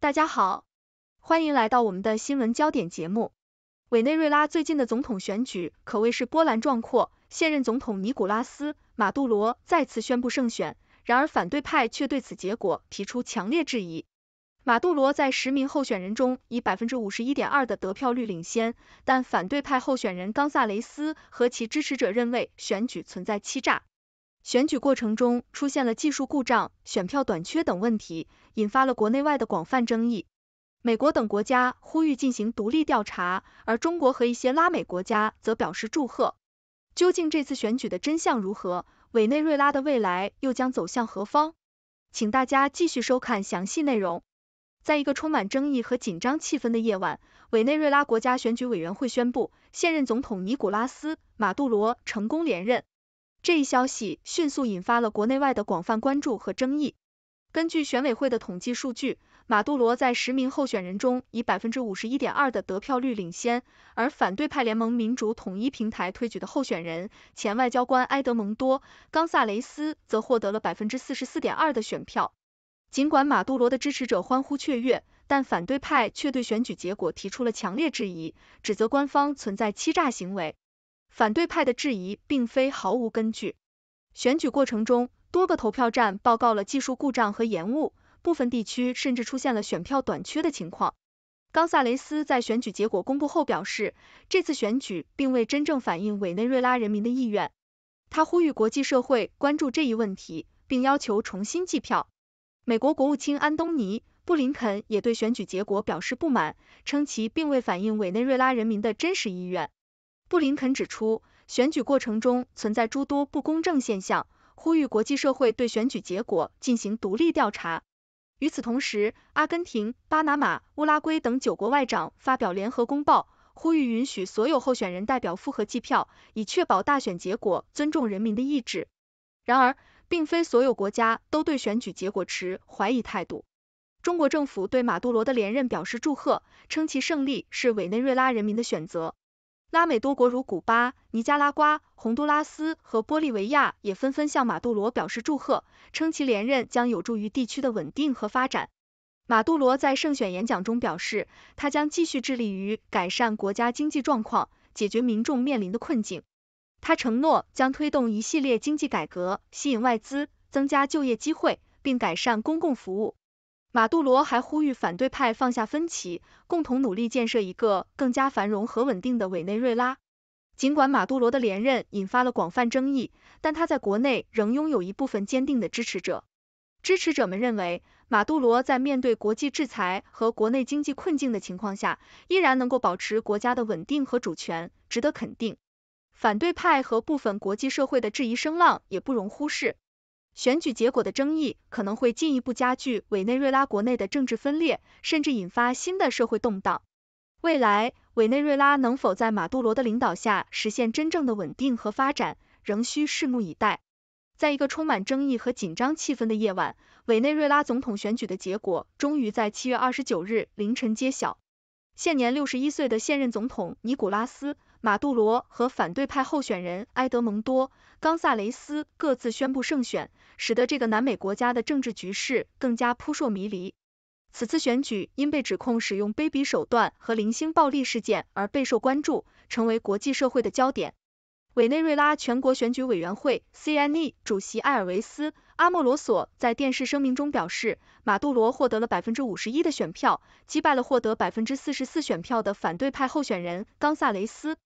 大家好，欢迎来到我们的新闻焦点节目。委内瑞拉最近的总统选举可谓是波澜壮阔，现任总统尼古拉斯·马杜罗再次宣布胜选，然而反对派却对此结果提出强烈质疑。马杜罗在十名候选人中以百分之五十一点二的得票率领先，但反对派候选人冈萨雷斯和其支持者认为选举存在欺诈。选举过程中出现了技术故障、选票短缺等问题，引发了国内外的广泛争议。美国等国家呼吁进行独立调查，而中国和一些拉美国家则表示祝贺。究竟这次选举的真相如何，委内瑞拉的未来又将走向何方？请大家继续收看详细内容。在一个充满争议和紧张气氛的夜晚，委内瑞拉国家选举委员会宣布现任总统尼古拉斯·马杜罗成功连任。这一消息迅速引发了国内外的广泛关注和争议。根据选委会的统计数据，马杜罗在十名候选人中以百分之五十一点二的得票率领先，而反对派联盟民主统一平台推举的候选人前外交官埃德蒙多·冈萨雷斯则获得了百分之四十四点二的选票。尽管马杜罗的支持者欢呼雀跃，但反对派却对选举结果提出了强烈质疑，指责官方存在欺诈行为。反对派的质疑并非毫无根据。选举过程中，多个投票站报告了技术故障和延误，部分地区甚至出现了选票短缺的情况。冈萨雷斯在选举结果公布后表示，这次选举并未真正反映委内瑞拉人民的意愿。他呼吁国际社会关注这一问题，并要求重新计票。美国国务卿安东尼·布林肯也对选举结果表示不满，称其并未反映委内瑞拉人民的真实意愿。布林肯指出，选举过程中存在诸多不公正现象，呼吁国际社会对选举结果进行独立调查。与此同时，阿根廷、巴拿马、乌拉圭等九国外长发表联合公报，呼吁允许所有候选人代表复核计票，以确保大选结果尊重人民的意志。然而，并非所有国家都对选举结果持怀疑态度。中国政府对马杜罗的连任表示祝贺，称其胜利是委内瑞拉人民的选择。拉美多国如古巴、尼加拉瓜、洪都拉斯和玻利维亚也纷纷向马杜罗表示祝贺，称其连任将有助于地区的稳定和发展。马杜罗在胜选演讲中表示，他将继续致力于改善国家经济状况，解决民众面临的困境。他承诺将推动一系列经济改革，吸引外资，增加就业机会，并改善公共服务。马杜罗还呼吁反对派放下分歧，共同努力建设一个更加繁荣和稳定的委内瑞拉。尽管马杜罗的连任引发了广泛争议，但他在国内仍拥有一部分坚定的支持者。支持者们认为，马杜罗在面对国际制裁和国内经济困境的情况下，依然能够保持国家的稳定和主权，值得肯定。反对派和部分国际社会的质疑声浪也不容忽视。选举结果的争议可能会进一步加剧委内瑞拉国内的政治分裂，甚至引发新的社会动荡。未来，委内瑞拉能否在马杜罗的领导下实现真正的稳定和发展，仍需拭目以待。在一个充满争议和紧张气氛的夜晚，委内瑞拉总统选举的结果终于在七月二十九日凌晨揭晓。现年六十一岁的现任总统尼古拉斯。马杜罗和反对派候选人埃德蒙多·冈萨雷斯各自宣布胜选，使得这个南美国家的政治局势更加扑朔迷离。此次选举因被指控使用卑鄙手段和零星暴力事件而备受关注，成为国际社会的焦点。委内瑞拉全国选举委员会 （CNE） 主席埃尔维斯·阿莫罗索在电视声明中表示，马杜罗获得了百分之五十一的选票，击败了获得百分之四十四选票的反对派候选人冈萨雷斯。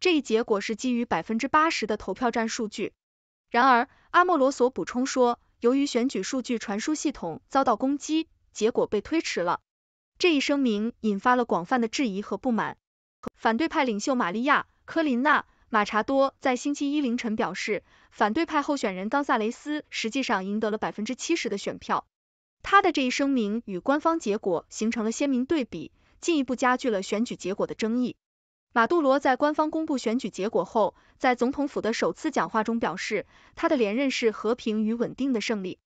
这一结果是基于百分之八十的投票站数据。然而，阿莫罗索补充说，由于选举数据传输系统遭到攻击，结果被推迟了。这一声明引发了广泛的质疑和不满。反对派领袖玛利亚·科林娜·马查多在星期一凌晨表示，反对派候选人冈萨雷斯实际上赢得了百分之七十的选票。他的这一声明与官方结果形成了鲜明对比，进一步加剧了选举结果的争议。马杜罗在官方公布选举结果后，在总统府的首次讲话中表示，他的连任是和平与稳定的胜利。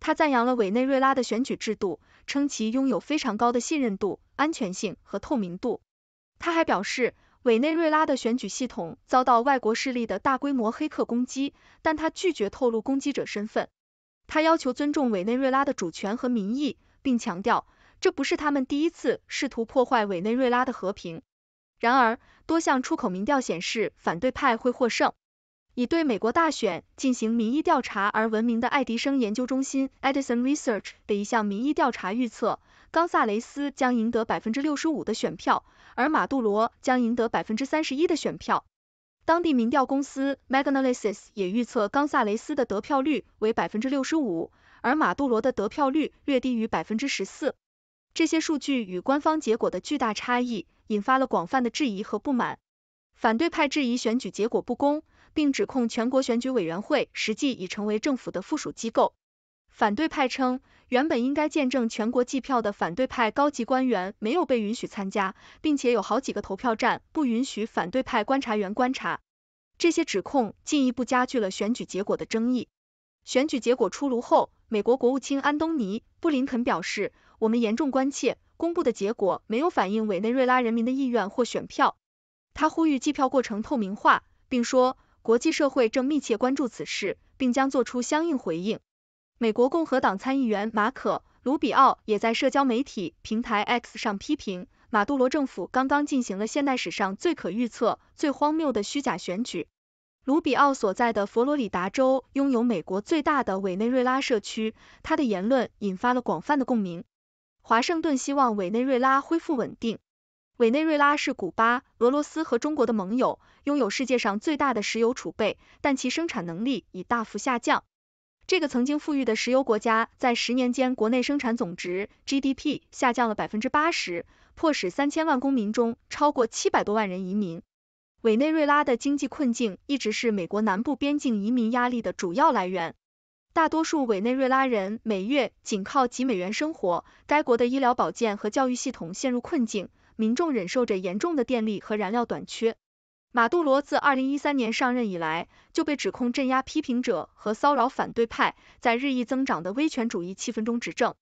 他赞扬了委内瑞拉的选举制度，称其拥有非常高的信任度、安全性和透明度。他还表示，委内瑞拉的选举系统遭到外国势力的大规模黑客攻击，但他拒绝透露攻击者身份。他要求尊重委内瑞拉的主权和民意，并强调这不是他们第一次试图破坏委内瑞拉的和平。然而，多项出口民调显示反对派会获胜。以对美国大选进行民意调查而闻名的爱迪生研究中心 Edison Research 的一项民意调查预测，冈萨雷斯将赢得百分之六十五的选票，而马杜罗将赢得百分之三十一的选票。当地民调公司 Magna l e s i s 也预测冈萨雷斯的得票率为百分之六十五，而马杜罗的得票率略低于百分之十四。这些数据与官方结果的巨大差异，引发了广泛的质疑和不满。反对派质疑选举结果不公，并指控全国选举委员会实际已成为政府的附属机构。反对派称，原本应该见证全国计票的反对派高级官员没有被允许参加，并且有好几个投票站不允许反对派观察员观察。这些指控进一步加剧了选举结果的争议。选举结果出炉后，美国国务卿安东尼·布林肯表示，我们严重关切公布的结果没有反映委内瑞拉人民的意愿或选票。他呼吁计票过程透明化，并说国际社会正密切关注此事，并将做出相应回应。美国共和党参议员马可·卢比奥也在社交媒体平台 X 上批评，马杜罗政府刚刚进行了现代史上最可预测、最荒谬的虚假选举。卢比奥所在的佛罗里达州拥有美国最大的委内瑞拉社区，他的言论引发了广泛的共鸣。华盛顿希望委内瑞拉恢复稳定。委内瑞拉是古巴、俄罗斯和中国的盟友，拥有世界上最大的石油储备，但其生产能力已大幅下降。这个曾经富裕的石油国家在十年间国内生产总值 GDP 下降了百分之八十，迫使三千万公民中超过七百多万人移民。委内瑞拉的经济困境一直是美国南部边境移民压力的主要来源。大多数委内瑞拉人每月仅靠几美元生活。该国的医疗保健和教育系统陷入困境，民众忍受着严重的电力和燃料短缺。马杜罗自二零一三年上任以来，就被指控镇压批评者和骚扰反对派，在日益增长的威权主义气氛中执政。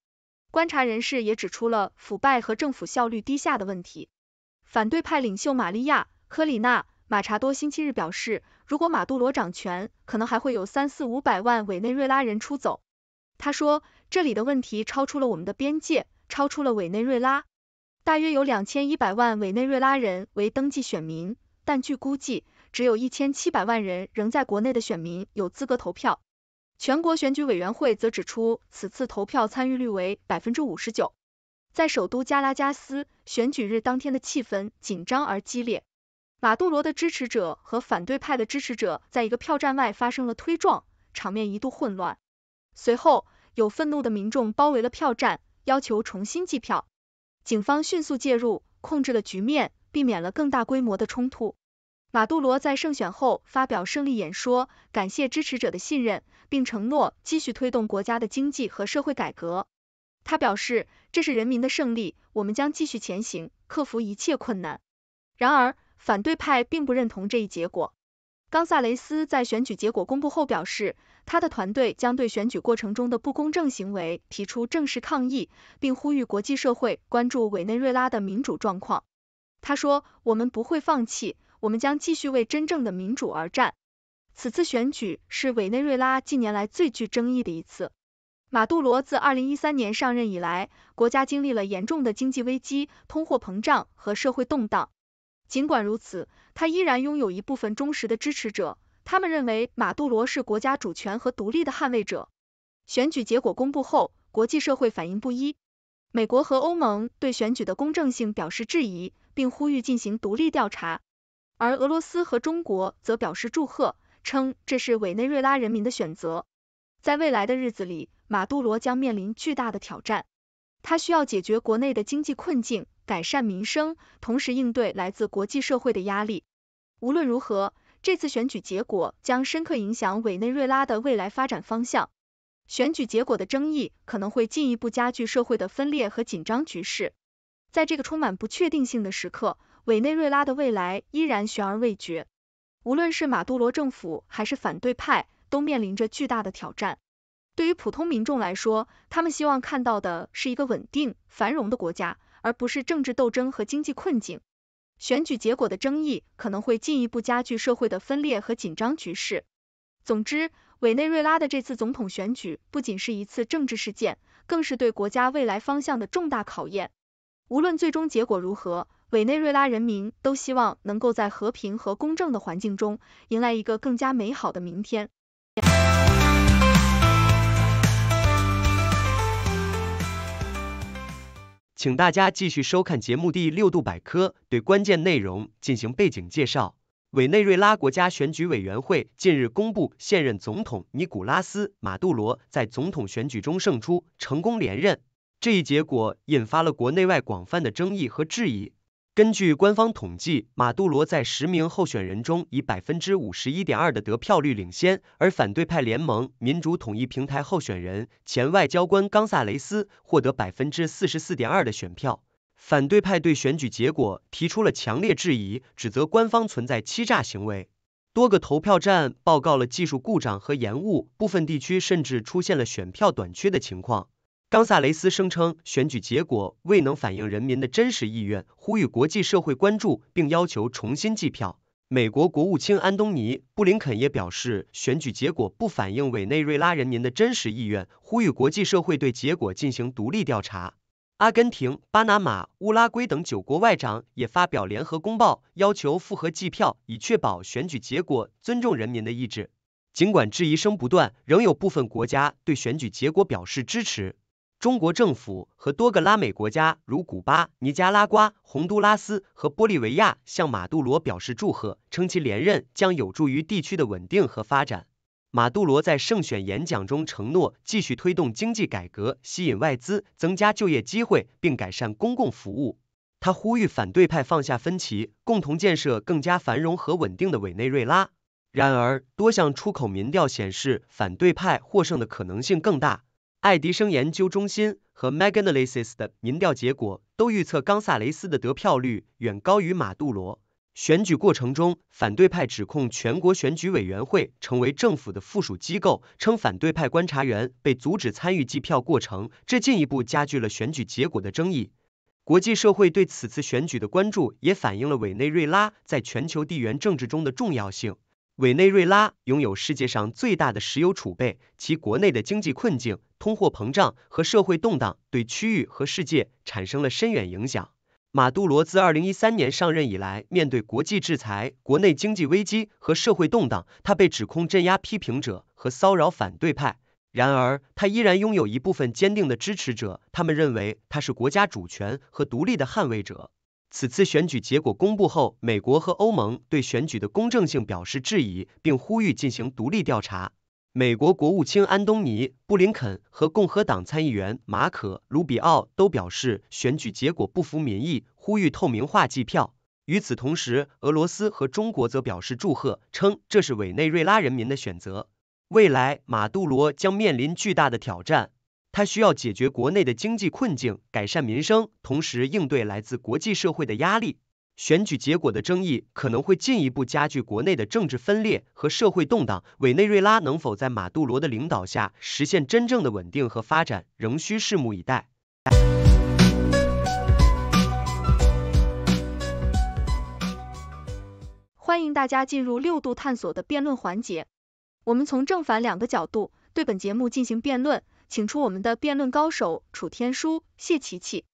观察人士也指出了腐败和政府效率低下的问题。反对派领袖玛利亚·科里娜。马查多星期日表示，如果马杜罗掌权，可能还会有三四五百万委内瑞拉人出走。他说，这里的问题超出了我们的边界，超出了委内瑞拉。大约有两千一百万委内瑞拉人为登记选民，但据估计，只有一千七百万人仍在国内的选民有资格投票。全国选举委员会则指出，此次投票参与率为百分之五十九。在首都加拉加斯，选举日当天的气氛紧张而激烈。马杜罗的支持者和反对派的支持者在一个票站外发生了推撞，场面一度混乱。随后，有愤怒的民众包围了票站，要求重新计票。警方迅速介入，控制了局面，避免了更大规模的冲突。马杜罗在胜选后发表胜利演说，感谢支持者的信任，并承诺继续推动国家的经济和社会改革。他表示，这是人民的胜利，我们将继续前行，克服一切困难。然而，反对派并不认同这一结果。冈萨雷斯在选举结果公布后表示，他的团队将对选举过程中的不公正行为提出正式抗议，并呼吁国际社会关注委内瑞拉的民主状况。他说：“我们不会放弃，我们将继续为真正的民主而战。”此次选举是委内瑞拉近年来最具争议的一次。马杜罗自二零一三年上任以来，国家经历了严重的经济危机、通货膨胀和社会动荡。尽管如此，他依然拥有一部分忠实的支持者，他们认为马杜罗是国家主权和独立的捍卫者。选举结果公布后，国际社会反应不一，美国和欧盟对选举的公正性表示质疑，并呼吁进行独立调查，而俄罗斯和中国则表示祝贺，称这是委内瑞拉人民的选择。在未来的日子里，马杜罗将面临巨大的挑战，他需要解决国内的经济困境。改善民生，同时应对来自国际社会的压力。无论如何，这次选举结果将深刻影响委内瑞拉的未来发展方向。选举结果的争议可能会进一步加剧社会的分裂和紧张局势。在这个充满不确定性的时刻，委内瑞拉的未来依然悬而未决。无论是马杜罗政府还是反对派，都面临着巨大的挑战。对于普通民众来说，他们希望看到的是一个稳定、繁荣的国家。而不是政治斗争和经济困境，选举结果的争议可能会进一步加剧社会的分裂和紧张局势。总之，委内瑞拉的这次总统选举不仅是一次政治事件，更是对国家未来方向的重大考验。无论最终结果如何，委内瑞拉人民都希望能够在和平和公正的环境中迎来一个更加美好的明天。请大家继续收看节目《第六度百科》，对关键内容进行背景介绍。委内瑞拉国家选举委员会近日公布，现任总统尼古拉斯·马杜罗在总统选举中胜出，成功连任。这一结果引发了国内外广泛的争议和质疑。根据官方统计，马杜罗在十名候选人中以百分之五十一点二的得票率领先，而反对派联盟民主统一平台候选人前外交官冈萨雷斯获得百分之四十四点二的选票。反对派对选举结果提出了强烈质疑，指责官方存在欺诈行为。多个投票站报告了技术故障和延误，部分地区甚至出现了选票短缺的情况。冈萨雷斯声称，选举结果未能反映人民的真实意愿，呼吁国际社会关注，并要求重新计票。美国国务卿安东尼·布林肯也表示，选举结果不反映委内瑞拉人民的真实意愿，呼吁国际社会对结果进行独立调查。阿根廷、巴拿马、乌拉圭等九国外长也发表联合公报，要求复核计票，以确保选举结果尊重人民的意志。尽管质疑声不断，仍有部分国家对选举结果表示支持。中国政府和多个拉美国家，如古巴、尼加拉瓜、洪都拉斯和玻利维亚，向马杜罗表示祝贺，称其连任将有助于地区的稳定和发展。马杜罗在胜选演讲中承诺，继续推动经济改革，吸引外资，增加就业机会，并改善公共服务。他呼吁反对派放下分歧，共同建设更加繁荣和稳定的委内瑞拉。然而，多项出口民调显示，反对派获胜的可能性更大。爱迪生研究中心和 m e g a n a l y s i s 的民调结果都预测冈萨雷斯的得票率远高于马杜罗。选举过程中，反对派指控全国选举委员会成为政府的附属机构，称反对派观察员被阻止参与计票过程，这进一步加剧了选举结果的争议。国际社会对此次选举的关注也反映了委内瑞拉在全球地缘政治中的重要性。委内瑞拉拥有世界上最大的石油储备，其国内的经济困境。通货膨胀和社会动荡对区域和世界产生了深远影响。马杜罗自二零一三年上任以来，面对国际制裁、国内经济危机和社会动荡，他被指控镇压批评者和骚扰反对派。然而，他依然拥有一部分坚定的支持者，他们认为他是国家主权和独立的捍卫者。此次选举结果公布后，美国和欧盟对选举的公正性表示质疑，并呼吁进行独立调查。美国国务卿安东尼·布林肯和共和党参议员马可·卢比奥都表示，选举结果不符民意，呼吁透明化计票。与此同时，俄罗斯和中国则表示祝贺，称这是委内瑞拉人民的选择。未来，马杜罗将面临巨大的挑战，他需要解决国内的经济困境，改善民生，同时应对来自国际社会的压力。选举结果的争议可能会进一步加剧国内的政治分裂和社会动荡。委内瑞拉能否在马杜罗的领导下实现真正的稳定和发展，仍需拭目以待。欢迎大家进入六度探索的辩论环节，我们从正反两个角度对本节目进行辩论，请出我们的辩论高手楚天舒、谢琪琪。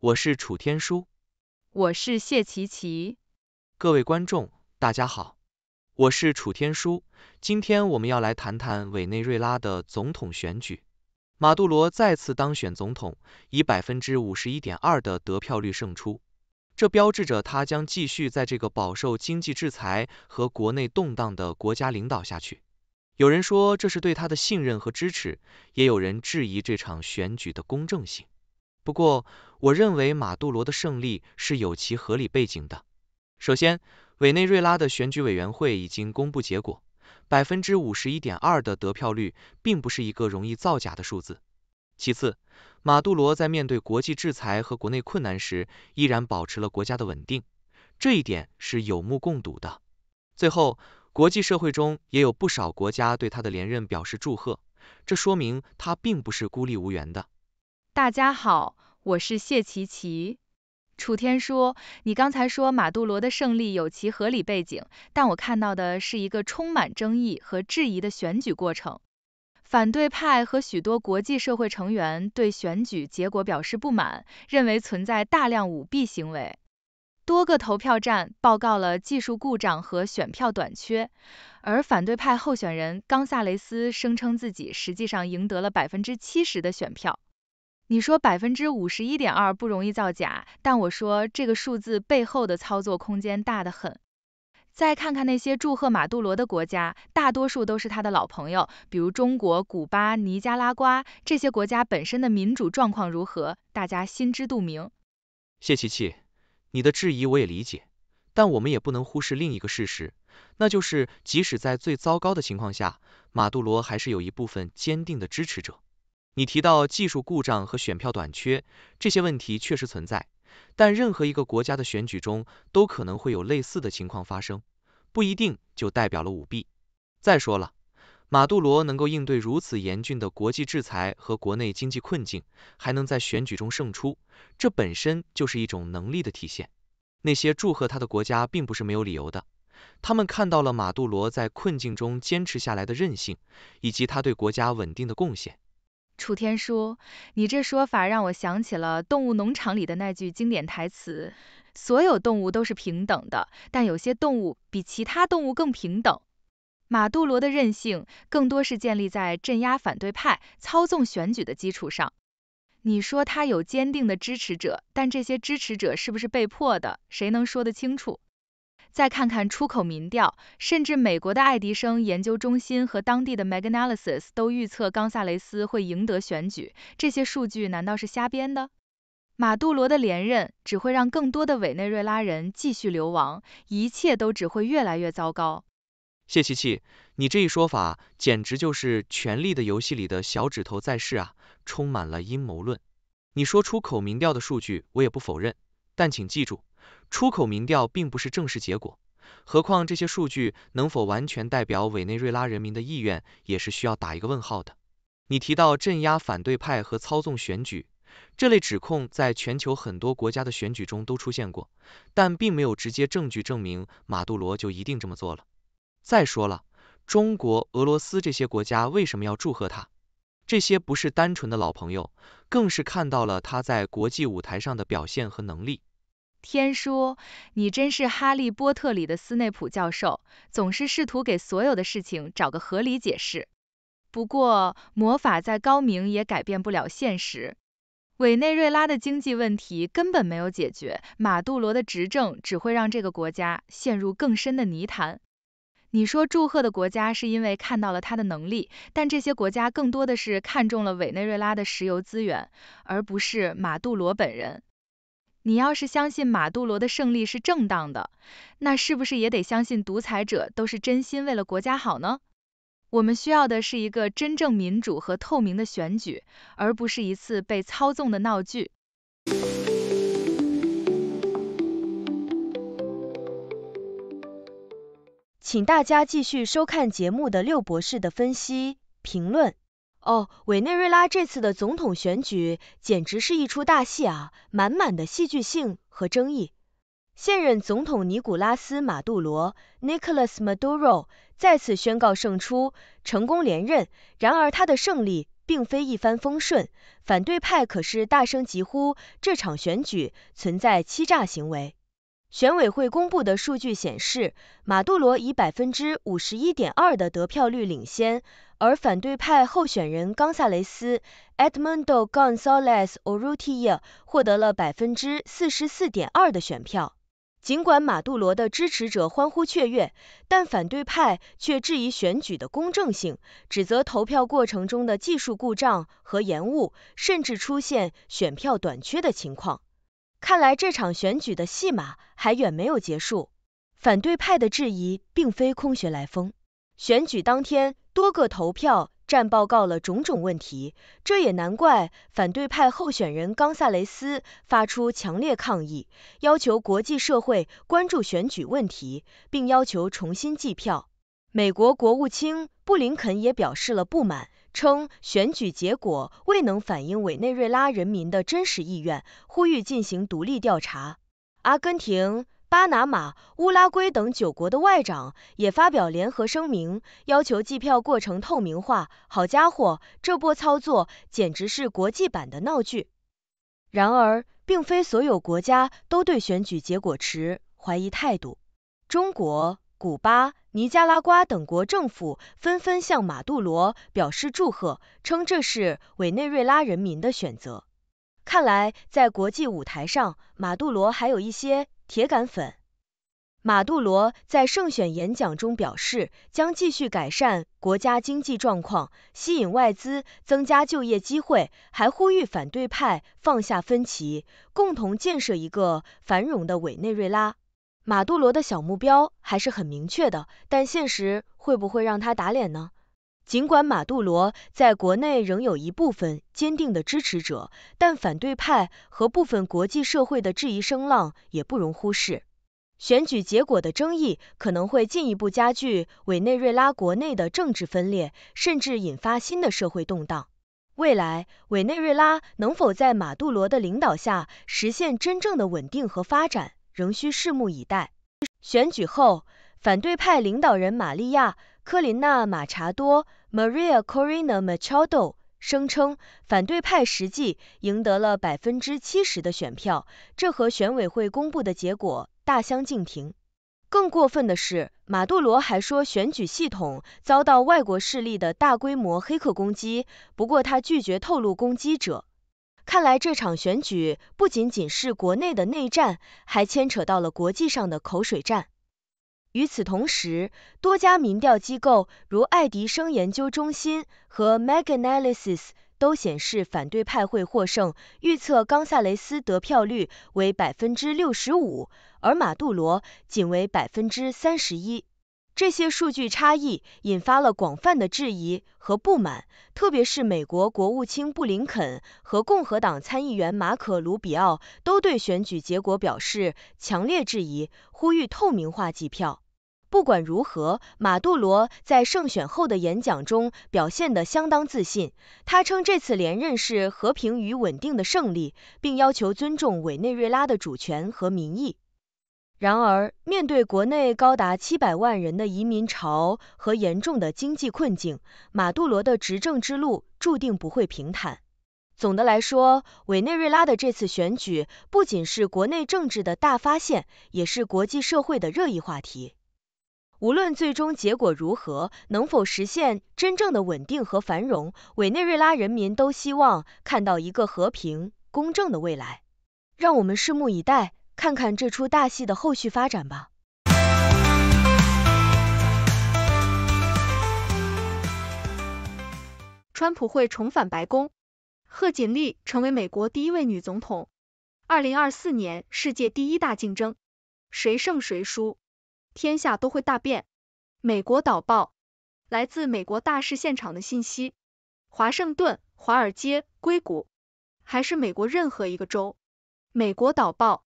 我是楚天舒。我是谢琪琪。各位观众，大家好。我是楚天舒，今天我们要来谈谈委内瑞拉的总统选举。马杜罗再次当选总统，以百分之五十一点二的得票率胜出，这标志着他将继续在这个饱受经济制裁和国内动荡的国家领导下去。有人说这是对他的信任和支持，也有人质疑这场选举的公正性。不过，我认为马杜罗的胜利是有其合理背景的。首先，委内瑞拉的选举委员会已经公布结果，百分之五十一点二的得票率并不是一个容易造假的数字。其次，马杜罗在面对国际制裁和国内困难时，依然保持了国家的稳定，这一点是有目共睹的。最后，国际社会中也有不少国家对他的连任表示祝贺，这说明他并不是孤立无援的。大家好，我是谢琪琪。楚天说，你刚才说马杜罗的胜利有其合理背景，但我看到的是一个充满争议和质疑的选举过程。反对派和许多国际社会成员对选举结果表示不满，认为存在大量舞弊行为。多个投票站报告了技术故障和选票短缺，而反对派候选人冈萨雷斯声称自己实际上赢得了百分之七十的选票。你说百分之五十一点二不容易造假，但我说这个数字背后的操作空间大得很。再看看那些祝贺马杜罗的国家，大多数都是他的老朋友，比如中国、古巴、尼加拉瓜，这些国家本身的民主状况如何，大家心知肚明。谢琪琪，你的质疑我也理解，但我们也不能忽视另一个事实，那就是即使在最糟糕的情况下，马杜罗还是有一部分坚定的支持者。你提到技术故障和选票短缺这些问题确实存在，但任何一个国家的选举中都可能会有类似的情况发生，不一定就代表了舞弊。再说了，马杜罗能够应对如此严峻的国际制裁和国内经济困境，还能在选举中胜出，这本身就是一种能力的体现。那些祝贺他的国家并不是没有理由的，他们看到了马杜罗在困境中坚持下来的韧性，以及他对国家稳定的贡献。楚天舒，你这说法让我想起了《动物农场》里的那句经典台词：“所有动物都是平等的，但有些动物比其他动物更平等。”马杜罗的任性更多是建立在镇压反对派、操纵选举的基础上。你说他有坚定的支持者，但这些支持者是不是被迫的？谁能说得清楚？再看看出口民调，甚至美国的爱迪生研究中心和当地的 MagnaLysis 都预测冈萨雷斯会赢得选举，这些数据难道是瞎编的？马杜罗的连任只会让更多的委内瑞拉人继续流亡，一切都只会越来越糟糕。谢琪琪，你这一说法简直就是《权力的游戏》里的小指头在世啊，充满了阴谋论。你说出口民调的数据我也不否认，但请记住。出口民调并不是正式结果，何况这些数据能否完全代表委内瑞拉人民的意愿也是需要打一个问号的。你提到镇压反对派和操纵选举这类指控，在全球很多国家的选举中都出现过，但并没有直接证据证明马杜罗就一定这么做了。再说了，中国、俄罗斯这些国家为什么要祝贺他？这些不是单纯的老朋友，更是看到了他在国际舞台上的表现和能力。天书，你真是《哈利波特》里的斯内普教授，总是试图给所有的事情找个合理解释。不过，魔法再高明也改变不了现实。委内瑞拉的经济问题根本没有解决，马杜罗的执政只会让这个国家陷入更深的泥潭。你说祝贺的国家是因为看到了他的能力，但这些国家更多的是看中了委内瑞拉的石油资源，而不是马杜罗本人。你要是相信马杜罗的胜利是正当的，那是不是也得相信独裁者都是真心为了国家好呢？我们需要的是一个真正民主和透明的选举，而不是一次被操纵的闹剧。请大家继续收看节目的六博士的分析评论。哦，委内瑞拉这次的总统选举简直是一出大戏啊，满满的戏剧性和争议。现任总统尼古拉斯·马杜罗 （Nicolas Maduro） 再次宣告胜出，成功连任。然而，他的胜利并非一帆风顺，反对派可是大声疾呼这场选举存在欺诈行为。选委会公布的数据显示，马杜罗以百分之五十一点二的得票率领先，而反对派候选人冈萨雷斯 （Edmundo g o n z a l e z o r u t i a 获得了百分之四十四点二的选票。尽管马杜罗的支持者欢呼雀跃，但反对派却质疑选举的公正性，指责投票过程中的技术故障和延误，甚至出现选票短缺的情况。看来这场选举的戏码还远没有结束，反对派的质疑并非空穴来风。选举当天，多个投票站报告了种种问题，这也难怪反对派候选人冈萨雷斯发出强烈抗议，要求国际社会关注选举问题，并要求重新计票。美国国务卿布林肯也表示了不满。称选举结果未能反映委内瑞拉人民的真实意愿，呼吁进行独立调查。阿根廷、巴拿马、乌拉圭等九国的外长也发表联合声明，要求计票过程透明化。好家伙，这波操作简直是国际版的闹剧。然而，并非所有国家都对选举结果持怀疑态度。中国。古巴、尼加拉瓜等国政府纷纷向马杜罗表示祝贺，称这是委内瑞拉人民的选择。看来，在国际舞台上，马杜罗还有一些铁杆粉。马杜罗在胜选演讲中表示，将继续改善国家经济状况，吸引外资，增加就业机会，还呼吁反对派放下分歧，共同建设一个繁荣的委内瑞拉。马杜罗的小目标还是很明确的，但现实会不会让他打脸呢？尽管马杜罗在国内仍有一部分坚定的支持者，但反对派和部分国际社会的质疑声浪也不容忽视。选举结果的争议可能会进一步加剧委内瑞拉国内的政治分裂，甚至引发新的社会动荡。未来，委内瑞拉能否在马杜罗的领导下实现真正的稳定和发展？仍需拭目以待。选举后，反对派领导人玛利亚·科琳娜·马查多 （Maria Corina Machado） 声称，反对派实际赢得了百分之七十的选票，这和选委会公布的结果大相径庭。更过分的是，马杜罗还说选举系统遭到外国势力的大规模黑客攻击，不过他拒绝透露攻击者。看来这场选举不仅仅是国内的内战，还牵扯到了国际上的口水战。与此同时，多家民调机构如爱迪生研究中心和 Meganalysis 都显示反对派会获胜，预测冈萨雷斯得票率为百分之六十五，而马杜罗仅为百分之三十一。这些数据差异引发了广泛的质疑和不满，特别是美国国务卿布林肯和共和党参议员马可·卢比奥都对选举结果表示强烈质疑，呼吁透明化计票。不管如何，马杜罗在胜选后的演讲中表现得相当自信，他称这次连任是和平与稳定的胜利，并要求尊重委内瑞拉的主权和民意。然而，面对国内高达七百万人的移民潮和严重的经济困境，马杜罗的执政之路注定不会平坦。总的来说，委内瑞拉的这次选举不仅是国内政治的大发现，也是国际社会的热议话题。无论最终结果如何，能否实现真正的稳定和繁荣，委内瑞拉人民都希望看到一个和平、公正的未来。让我们拭目以待。看看这出大戏的后续发展吧。川普会重返白宫，贺锦丽成为美国第一位女总统。二零二四年世界第一大竞争，谁胜谁输，天下都会大变。美国导报，来自美国大事现场的信息。华盛顿、华尔街、硅谷，还是美国任何一个州。美国导报。